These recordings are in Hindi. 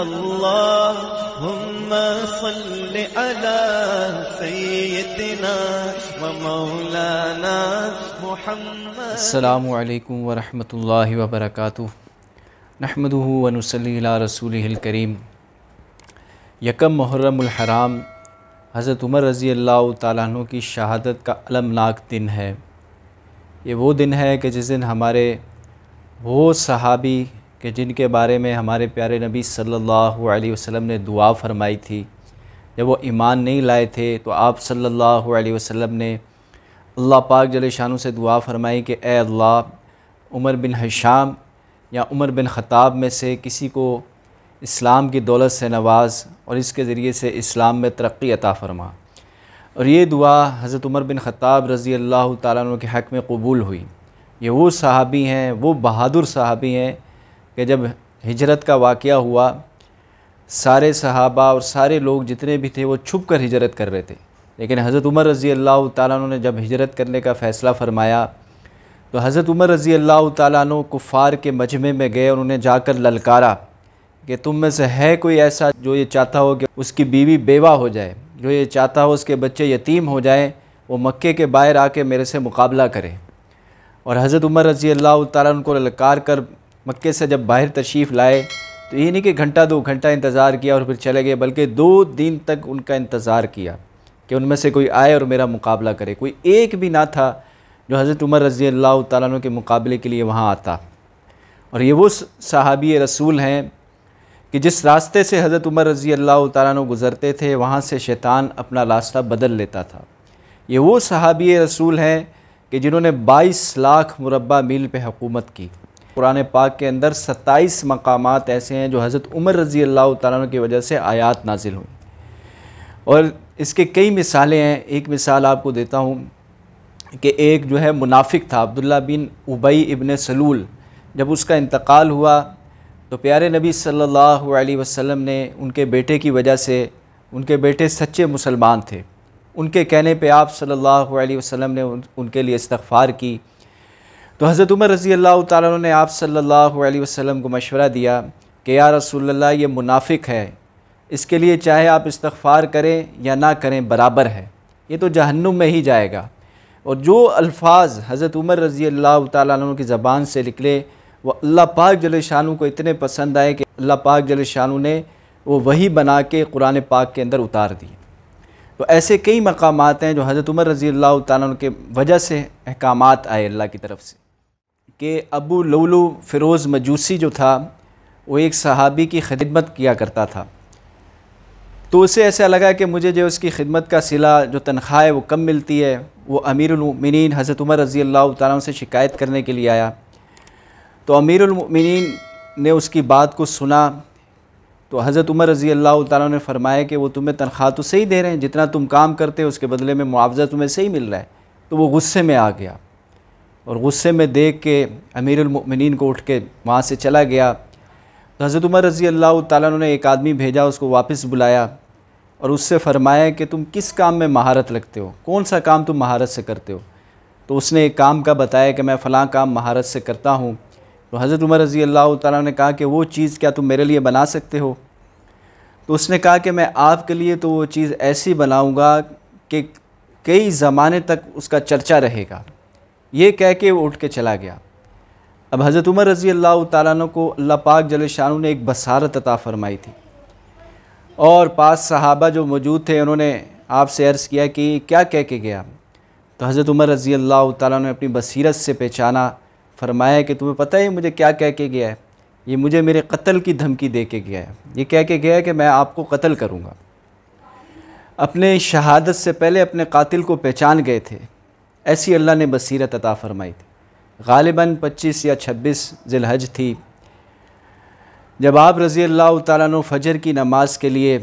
اللهم صل على سيدنا ومولانا محمد السلام عليكم ورحمة الله وبركاته نحمده ونصلي على رسوله الكريم यकम मुहर्रमहराम हज़रत उमर रज़ी अल्लाह तु की शहादत का अलमनाक दिन है ये वो दिन है कि जिस दिन हमारे वो सहाबी कि जिनके बारे में हमारे प्यारे नबी सल्लल्लाहु अलैहि वसल्लम ने दुआ फरमाई थी जब वो ईमान नहीं लाए थे तो आप सल्लल्लाहु अलैहि वसल्लम ने अल्लाह पाक जल शानों से दुआ फरमाई कि ए अल्लाह उमर बिन हशाम या उमर बिन ख़ताब में से किसी को इस्लाम की दौलत से नवाज और इसके ज़रिए से इस्लाम में तरक्की अता फ़रमा और ये दुआ हज़रत उमर बिन ख़ताब रज़ी अल्लाह ताली के हक़ में कबूल हुई ये वो सहाबी हैं वो बहादुर सहाबी हैं कि जब हिजरत का वाक़ हुआ सारे सहाबा और सारे लोग जितने भी थे वो छुप कर हिजरत कर रहे थे लेकिन हज़रत उमर रज़ी अल्लाह तु ने जब हिजरत करने का फ़ैसला फ़रमाया तो हज़रत उमर रज़ी अल्लाह तु कुफ़ार के मजमे में गए और उन्हें जाकर ललकारा कि तुम में से है कोई ऐसा जो ये चाहता हो कि उसकी बीवी बेवा हो जाए जो ये चाहता हो उसके बच्चे यतीम हो जाएँ वो मक्के के बाहर आके मेरे से मुकाबला करें और हज़रत उमर रज़ी अल्लाह ताली को ललकार कर मक्के से जब बाहर तशरीफ़ लाए तो ये नहीं कि घंटा दो घंटा इंतज़ार किया और फिर चले गए बल्कि दो दिन तक उनका इंतज़ार किया कि उनमें से कोई आए और मेरा मुकाबला करे कोई एक भी ना था जो हज़रत उमर रज़ी अल्लाह तु के मुकाबले के लिए वहाँ आता और ये वो सहाबी रसूल हैं कि जिस रास्ते से हज़रत उमर रज़ी अल्लाह तु गुज़रते थे वहाँ से शैतान अपना रास्ता बदल लेता था ये वो सहाबी रसूल हैं कि जिन्होंने बाईस लाख मुरबा मील पर हुकूमत की कुरान पाक के अंदर 27 मकाम ऐसे हैं जो हज़रत उमर रज़ी अल्लाह तन की वजह से आयात नाजिल हुई और इसके कई मिसालें हैं एक मिसाल आपको देता हूँ कि एक जो है मुनाफिक था अब्दुल्ला बिन उबई इबन सलूल जब उसका इंतकाल हुआ तो प्यारे नबी सल्लल्लाहु अलैहि वसल्लम ने उनके बेटे की वजह से उनके बेटे सच्चे मुसलमान थे उनके कहने पे आप सल्लल्लाहु अलैहि वसल्लम ने उनके लिए इस्तफ़ार की तो हज़रत उमर रज़ी अल्लाह तु ने आप सल्लल्लाहु अलैहि वसल्लम को मशवरा दिया कि या रसोल्ला ये मुनाफिक है इसके लिए चाहे आप इस्तफ़ार करें या ना करें बराबर है ये तो जहन्नुम में ही जाएगा और जो अल्फाज हज़रत उमर रज़ी अल्लाह तु की ज़बान से निकले वह अल्लाह पाक जल शानू को इतने पसंद आए कि अल्लाह पाक जल शानू ने वो वही बना के कुरान पाक के अंदर उतार दिए तो ऐसे कई मकाम हैं जो हज़रत उमर रज़ी अल्लाह तु के वजह से अहकाम आए अल्लाह की तरफ से कि अबू लूलू फ़िरोज़ मजूसी जो था वो एक सहाबी की खिदमत किया करता था तो उसे ऐसा लगा कि मुझे जो उसकी खिदमत का सिला जो तनख्वाह है वो कम मिलती है वो अमीरमिन हज़रत उमर रज़ी अल्लाह तारा से शिकायत करने के लिए आया तो अमीरमिन ने उसकी बात को सुना तो हज़रत उमर रज़ी अल्लाह तारा ने फरमाया कि वो तुम्हें तनख्वाह तो सही दे रहे हैं जितना तुम काम करते हो उसके बदले में मुआवजा तुम्हें सही मिल रहा है तो वो गुस्से में आ गया और गुस्से में देख के अमीरमिन को उठ के वहाँ से चला गया तो हज़रत उमर रज़ी अल्लाह ताली ने एक आदमी भेजा उसको वापस बुलाया और उससे फरमाया कि तुम किस काम में महारत लगते हो कौन सा काम तुम महारत से करते हो तो उसने एक काम का बताया कि मैं फ़लाँ काम महारत से करता हूँ तो हज़रत उमर रज़ी अल्लाह ताली ने कहा कि वो चीज़ क्या तुम मेरे लिए बना सकते हो तो उसने कहा कि मैं आपके लिए तो वो चीज़ ऐसी बनाऊँगा कि कई ज़माने तक उसका चर्चा रहेगा ये कह के वो उठ के चला गया अब हज़रत उमर रज़ी अल्लाह तु को अल्लाह पाक जल शाह ने एक बसारत अता फ़रमाई थी और पास सहाबा जो मौजूद थे उन्होंने आपसे अर्ज़ किया कि क्या कह के गया तो हज़रत उमर रज़ी अल्लाह तु ने अपनी बसीरत से पहचाना फ़रमाया कि तुम्हें पता है मुझे क्या कह के गया है ये मुझे मेरे कत्ल की धमकी दे के गया है ये कह के गया है कि मैं आपको कत्ल करूँगा अपने शहादत से पहले अपने कातिल को पहचान गए थे ऐसी अल्लाह ने बसीरत अता फ़रमाई थी गालिबा पच्चीस या छब्बीस जिलहज थी जब आप रज़ी अल्लाह तु फ़जर की नमाज के लिए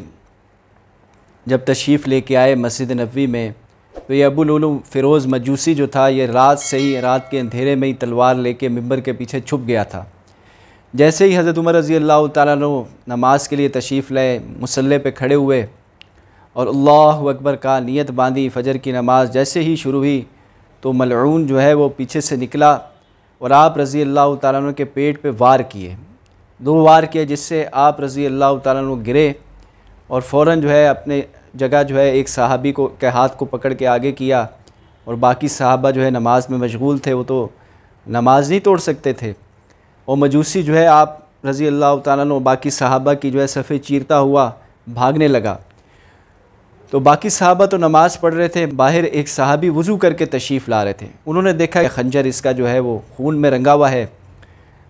जब तशरीफ़ लेके आए मस्जिद नबी में तो ये अबुलूम फ़िरोज़ मजूसी जो था ये रात से ही रात के अंधेरे में ही तलवार लेके मंबर के पीछे छुप गया था जैसे ही हज़रत उमर रज़ी अल्लाह तु नमाज के लिए तशरीफ़ लाए मसल पे खड़े हुए और अल्लाह अकबर का नीयत बांधी फ़जर की नमाज़ जैसे ही शुरू हुई तो मलून जो है वो पीछे से निकला और आप रज़ी अल्लाह तु के पेट पे वार किए दो वार किए जिससे आप रज़ी अल्लाह तु गिरे और फ़ौर जो है अपने जगह जो है एक सहाबी को के हाथ को पकड़ के आगे किया और बाकी साहबा जो है नमाज में मशगूल थे वो तो नमाज नहीं तोड़ सकते थे और मजूसी जो है आप रज़ी अल्लाह तु बाकी साहबा की जो है सफ़े चीरता हुआ भागने लगा तो बाकी साहबा तो नमाज़ पढ़ रहे थे बाहर एक साहबी वज़ू करके तशीफ़ ला रहे थे उन्होंने देखा खंजर इसका जो है वो खून में रंगा हुआ है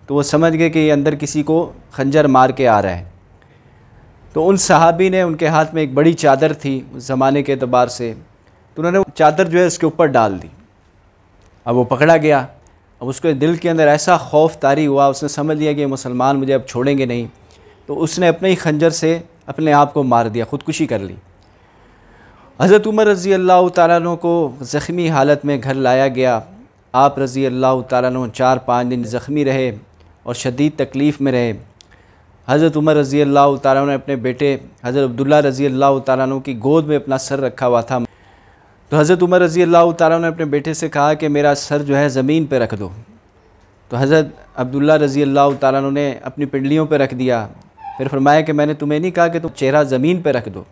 तो वो समझ गए कि ये अंदर किसी को खंजर मार के आ रहा है तो उन साहबी ने उनके हाथ में एक बड़ी चादर थी उस ज़माने के अतबार से तो उन्होंने चादर जो है उसके ऊपर डाल दी अब वो पकड़ा गया अब उसके दिल के अंदर ऐसा खौफ तारी हुआ उसने समझ लिया कि मुसलमान मुझे अब छोड़ेंगे नहीं तो उसने अपने ही खंजर से अपने आप को मार दिया ख़ुदकुशी कर ली हज़रत उमर रज़ी अल्लाह तु को ज़ख्मी हालत में घर लाया गया आप रज़ी अल्लाह तु चार पाँच दिन ज़ख्मी रहे और शदीद तकलीफ़ में रहे हज़रत उमर रज़ी अल्लाह तु ने अपने बेटे हज़रत अब्दुल्ला रज़ी अल्लाह तु की गोद में अपना सर रखा हुआ था तो हज़रत उमर रज़ी अल्लाह तु ने अपने बेटे से कहा कि मेरा सर जो है ज़मीन पर रख दो तो हज़रत अब्दुल्ला रज़ी अल्लाह तु ने अपनी पिंडलियों पर रख दिया फिर फरमाया कि मैंने तुम्हें नहीं कहा कि तुम चेहरा ज़मीन पर रख दो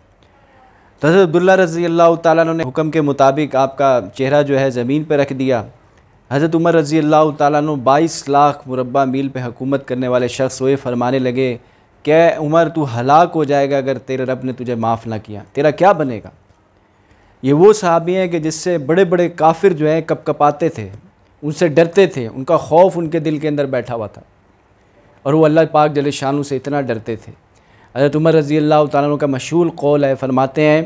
हज़रत अब्दुल्ला रज़ी अल्लाह ताली ने हुक्म के मुताबिक आपका चेहरा जो है ज़मीन पर रख दिया हज़रत उमर रज़ी अल्लाह ताली बाईस लाख मुरबा मील पर हुकूमत करने वाले शख्स वे फरमाने लगे कि उमर तू हलाक हो जाएगा अगर तेरे रब ने तुझे माफ़ ना किया तेरा क्या बनेगा ये वो सहाबी हैं कि जिससे बड़े बड़े काफिर जो हैं कप कपाते थे उनसे डरते थे उनका खौफ उनके दिल के अंदर बैठा हुआ था और वो अल्लाह पाक जले शानू से इतना डरते थे हज़रत उमर रज़ी अल्लाह तु का मशहूर कौल है फरमाते हैं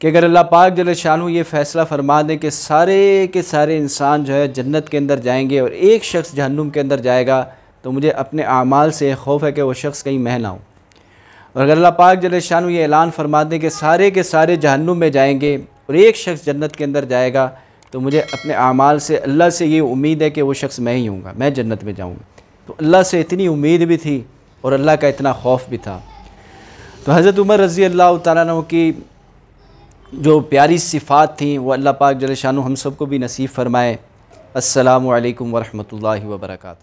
कि अगर अल्लाह पाक जल शाहू ये फ़ैसला फरमा दें कि सारे के सारे इंसान जो है जन्नत के अंदर जाएंगे और एक शख्स जहन्नुम के अंदर जाएगा तो मुझे अपने अमाल से खौफ है कि वह शख्स कहीं मह ना हो और अगर अल्लाह पाक जल शाहू ये ऐलान फरमा दें कि सारे के सारे जहन्नुम में जाएंगे और एक शख्स जन्नत के अंदर जाएगा तो मुझे अपने अमाल से अल्लाह से ये उम्मीद है कि वो शख्स मैं ही हूँगा मैं जन्नत में जाऊँगा तो अल्लाह से इतनी उम्मीद भी थी और अल्लाह का इतना खौफ भी था तो हज़रत उमर रज़ी अल्लाह तु की जो प्यारी सिफ़ात थी वो अल्लाह पाक जल शानु हम सब को भी नसीब फ़रमाए असलकम वरहमल वर्का